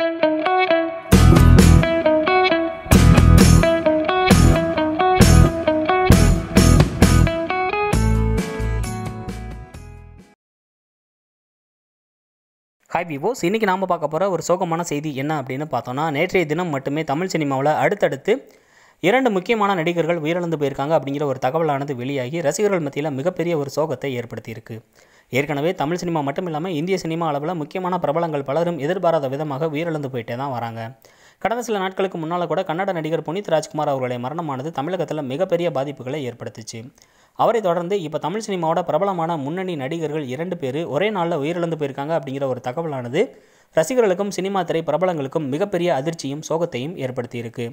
hi விவோஸ் இன்றைக்கி நாம் பார்க்க போகிற ஒரு சோகமான செய்தி என்ன அப்படின்னு பார்த்தோன்னா நேற்றைய தினம் மட்டுமே தமிழ் சினிமாவில் அடுத்தடுத்து இரண்டு முக்கியமான நடிகர்கள் உயிரிழந்து போயிருக்காங்க அப்படிங்கிற ஒரு தகவலானது வெளியாகி ரசிகர்கள் மத்தியில் மிகப்பெரிய ஒரு சோகத்தை ஏற்படுத்தியிருக்கு ஏற்கனவே தமிழ் சினிமா மட்டும் இல்லாமல் இந்திய சினிமா அளவில் முக்கியமான பிரபலங்கள் பலரும் எதிர்பாராத விதமாக உயிரிழந்து போயிட்டே தான் வராங்க கடந்த சில நாட்களுக்கு முன்னால் கூட கன்னட நடிகர் புனித் ராஜ்குமார் அவர்களுடைய மரணமானது தமிழகத்தில் மிகப்பெரிய பாதிப்புகளை ஏற்படுத்துச்சு அவரை தொடர்ந்து இப்போ தமிழ் சினிமாவோட பிரபலமான முன்னணி நடிகர்கள் இரண்டு பேர் ஒரே நாளில் உயிரிழந்து போயிருக்காங்க அப்படிங்கிற ஒரு தகவலானது ரசிகர்களுக்கும் சினிமா திரை பிரபலங்களுக்கும் மிகப்பெரிய அதிர்ச்சியும் சோகத்தையும் ஏற்படுத்தியிருக்கு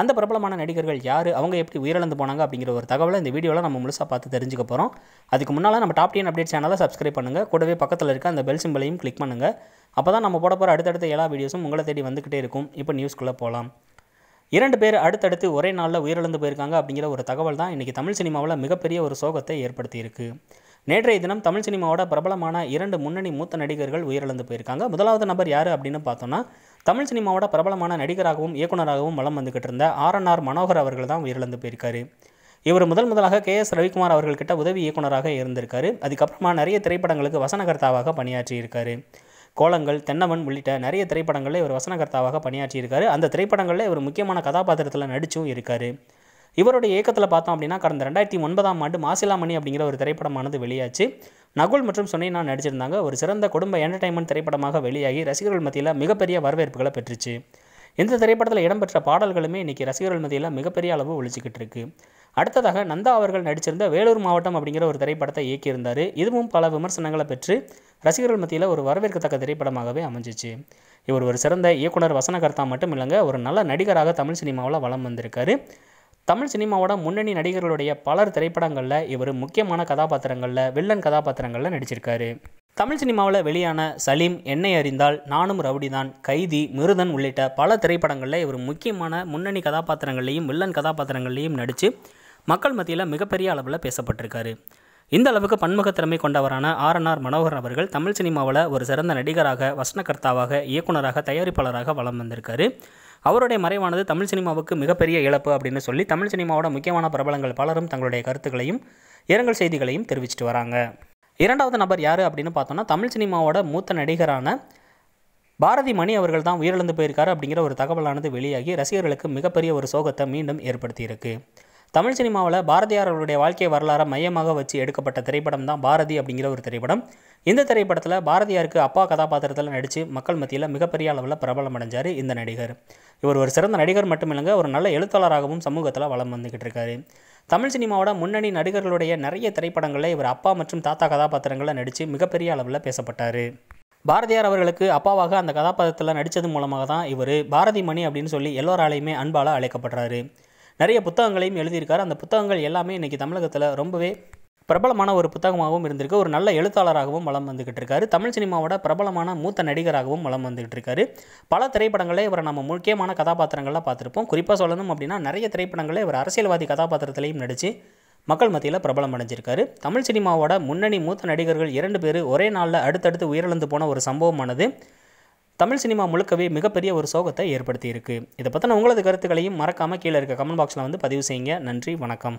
அந்த பிரபலமான நடிகர்கள் யார் அவங்க எப்படி உயிரிழந்து போனாங்க அப்படிங்கிற ஒரு தகவலை இந்த வீடியோவில் நம்ம முழுசாக பார்த்து தெரிஞ்சுக்க போகிறோம் அதுக்கு முன்னால் நம்ம டாப் டென் அப்டேட் சேனலை சப்ஸ்கிரைப் பண்ணுங்கள் கூடவே பக்கத்தில் இருக்க அந்த பெல் சிம்பிளையும் கிளிக் பண்ணுங்கள் அப்போ தான் நம்ம போட போகிற அடுத்தடுத்த எல்லா வீடியோஸும் உங்களை தேடி வந்துக்கிட்டே இருக்கும் இப்போ நியூஸ்க்குள்ளே போகலாம் இரண்டு பேர் அடுத்தடுத்து ஒரே நாளில் உயிரிழந்து போயிருக்காங்க அப்படிங்கிற ஒரு தகவல் தான் இன்றைக்கி தமிழ் சினிமாவில் மிகப்பெரிய ஒரு சோகத்தை ஏற்படுத்தியிருக்கு நேற்றைய தினம் தமிழ் சினிமாவோட பிரபலமான இரண்டு முன்னணி மூத்த நடிகர்கள் உயிரிழந்து போயிருக்காங்க முதலாவது நபர் யார் அப்படின்னு பார்த்தோன்னா தமிழ் சினிமாவோட பிரபலமான நடிகராகவும் இயக்குநராகவும் வளம் வந்துக்கிட்டு இருந்த ஆர்என்ஆர் மனோகர் அவர்கள் தான் உயிரிழந்து போயிருக்காரு இவர் முதல் முதலாக கே எஸ் ரவிக்குமார் அவர்கள்கிட்ட உதவி இயக்குநராக இருந்திருக்காரு அதுக்கப்புறமா நிறைய திரைப்படங்களுக்கு வசனகர்த்தாவாக பணியாற்றியிருக்காரு கோலங்கள் தென்னவன் உள்ளிட்ட நிறைய திரைப்படங்களில் இவர் வசனகர்த்தாவாக பணியாற்றியிருக்காரு அந்த திரைப்படங்களில் இவர் முக்கியமான கதாபாத்திரத்தில் நடிச்சும் இருக்கார் இவருடைய இயக்கத்தில் பார்த்தோம் அப்படின்னா கடந்த ரெண்டாயிரத்தி ஒன்பதாம் ஆண்டு மாசிலாமணி அப்படிங்கிற ஒரு திரைப்படமானது வெளியாச்சு நகுல் மற்றும் சுனைனா நடிச்சிருந்தாங்க ஒரு சிறந்த குடும்ப என்டர்டைன்மெண்ட் திரைப்படமாக வெளியாகி ரசிகர்கள் மத்தியில் மிகப்பெரிய வரவேற்புகளை பெற்றுச்சு இந்த திரைப்படத்தில் இடம்பெற்ற பாடல்களுமே இன்றைக்கி ரசிகர்கள் மத்தியில் மிகப்பெரிய அளவு ஒழிச்சிக்கிட்டு இருக்கு அடுத்ததாக நந்தா அவர்கள் நடிச்சிருந்த வேலூர் மாவட்டம் அப்படிங்கிற ஒரு திரைப்படத்தை இயக்கியிருந்தார் இதுவும் பல விமர்சனங்களை பெற்று ரசிகர்கள் மத்தியில் ஒரு வரவேற்கத்தக்க திரைப்படமாகவே அமைஞ்சிச்சு இவர் ஒரு சிறந்த இயக்குனர் வசனகர்த்தா மட்டும் இல்லைங்க ஒரு நல்ல நடிகராக தமிழ் சினிமாவில் வளம் வந்திருக்காரு தமிழ் சினிமாவோட முன்னணி நடிகர்களுடைய பலர் திரைப்படங்களில் இவர் முக்கியமான கதாபாத்திரங்களில் வில்லன் கதாபாத்திரங்களில் நடிச்சிருக்காரு தமிழ் சினிமாவில் வெளியான சலீம் என்னை அறிந்தால் நானும் ரவுடிதான் கைதி மிருதன் உள்ளிட்ட பல திரைப்படங்களில் இவர் முக்கியமான முன்னணி கதாபாத்திரங்களையும் வில்லன் கதாபாத்திரங்களையும் நடித்து மக்கள் மத்தியில் மிகப்பெரிய அளவில் பேசப்பட்டிருக்காரு இந்த அளவுக்கு கொண்டவரான ஆர் கொண்டவரான ஆர்என்ஆர் மனோகரன் அவர்கள் தமிழ் சினிமாவில் ஒரு சிறந்த நடிகராக வசனகர்த்தாவாக இயக்குநராக தயாரிப்பாளராக வலம் வந்திருக்காரு அவருடைய மறைவானது தமிழ் சினிமாவுக்கு மிகப்பெரிய இழப்பு அப்படின்னு சொல்லி தமிழ் சினிமாவோட முக்கியமான பிரபலங்கள் பலரும் தங்களுடைய கருத்துக்களையும் இரங்கல் செய்திகளையும் தெரிவிச்சிட்டு வராங்க இரண்டாவது நபர் யார் அப்படின்னு பார்த்தோம்னா தமிழ் சினிமாவோட மூத்த நடிகரான பாரதி மணி அவர்கள் தான் உயிரிழந்து போயிருக்காரு அப்படிங்கிற ஒரு தகவலானது வெளியாகி ரசிகர்களுக்கு மிகப்பெரிய ஒரு சோகத்தை மீண்டும் ஏற்படுத்தியிருக்கு தமிழ் சினிமாவில் பாரதியார் அவருடைய வாழ்க்கை வரலாறை மையமாக வச்சு எடுக்கப்பட்ட திரைப்படம் தான் பாரதி அப்படிங்கிற ஒரு திரைப்படம் இந்த திரைப்படத்தில் பாரதியாருக்கு அப்பா கதாபாத்திரத்தில் நடித்து மக்கள் மத்தியில் மிகப்பெரிய அளவில் பிரபலம் அடைஞ்சார் இந்த நடிகர் இவர் ஒரு சிறந்த நடிகர் மட்டும் இல்லைங்க ஒரு நல்ல எழுத்தாளராகவும் சமூகத்தில் வளம் வந்துக்கிட்டு இருக்காரு தமிழ் சினிமாவோட முன்னணி நடிகர்களுடைய நிறைய திரைப்படங்களில் இவர் அப்பா மற்றும் தாத்தா கதாபாத்திரங்களில் நடித்து மிகப்பெரிய அளவில் பேசப்பட்டார் பாரதியார் அவர்களுக்கு அப்பாவாக அந்த கதாபாத்திரத்தில் நடித்தது மூலமாக தான் இவர் பாரதி மணி அப்படின்னு சொல்லி எல்லோராலையுமே அன்பால் அழைக்கப்படுறாரு நிறைய புத்தகங்களையும் எழுதியிருக்காரு அந்த புத்தகங்கள் எல்லாமே இன்றைக்கி தமிழகத்தில் ரொம்பவே பிரபலமான ஒரு புத்தகமாகவும் இருந்திருக்கு ஒரு நல்ல எழுத்தாளராகவும் வளம் வந்துகிட்டு இருக்காரு தமிழ் சினிமாவோட பிரபலமான மூத்த நடிகராகவும் வளம் வந்துகிட்டு இருக்காரு பல திரைப்படங்களே இவரை நம்ம முக்கியமான கதாபாத்திரங்களாக பார்த்துருப்போம் குறிப்பாக சொல்லணும் அப்படின்னா நிறைய திரைப்படங்களே இவர் அரசியல்வாதி கதாபாத்திரத்திலையும் நடித்து மக்கள் மத்தியில் பிரபலம் அடைஞ்சிருக்காரு தமிழ் சினிமாவோட முன்னணி மூத்த நடிகர்கள் இரண்டு பேர் ஒரே நாளில் அடுத்தடுத்து உயிரிழந்து போன ஒரு சம்பவமானது தமிழ் சினிமா முழுக்கவே மிகப்பெரிய ஒரு சோகத்தை ஏற்படுத்தியிருக்கு இதை பற்றின உங்களது கருத்துக்களையும் மறக்காமல் கீழே இருக்க கமெண்ட் பாக்ஸில் வந்து பதிவு செய்யுங்க நன்றி வணக்கம்